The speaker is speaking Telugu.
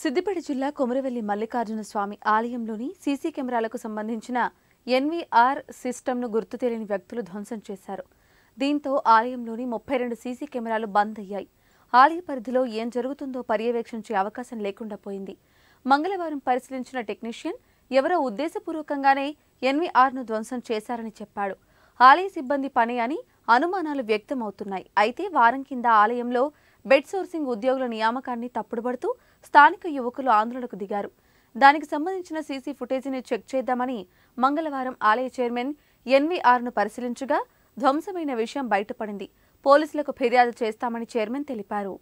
సిద్దిపేట జిల్లా కొమరవెల్లి మల్లికార్జున స్వామి ఆలయంలోని సీసీ కెమెరాలకు సంబంధించిన ఎన్వీఆర్ ను గుర్తు తెలియని వ్యక్తులు ధ్వంసం చేశారు దీంతో ఆలయంలోని ముప్పై రెండు సీసీ కెమెరాలు బంద్ అయ్యాయి ఆలయ పరిధిలో ఏం జరుగుతుందో పర్యవేక్షించే అవకాశం లేకుండా పోయింది మంగళవారం పరిశీలించిన టెక్నీషియన్ ఎవరో ఉద్దేశపూర్వకంగానే ఎన్వీఆర్ను ధ్వంసం చేశారని చెప్పాడు ఆలయ సిబ్బంది పని అని అనుమానాలు వ్యక్తమవుతున్నాయి అయితే వారం కింద ఆలయంలో బెడ్ సోర్సింగ్ ఉద్యోగుల నియామకాన్ని తప్పుడుబడుతూ స్థానిక యువకులు ఆందోళనకు దిగారు దానికి సంబంధించిన సీసీ ఫుటేజీని చెక్ చేద్దామని మంగళవారం ఆలయ చైర్మన్ ఎన్వీఆర్ను పరిశీలించగా ధ్వంసమైన విషయం బయటపడింది పోలీసులకు ఫిర్యాదు చేస్తామని చైర్మన్ తెలిపారు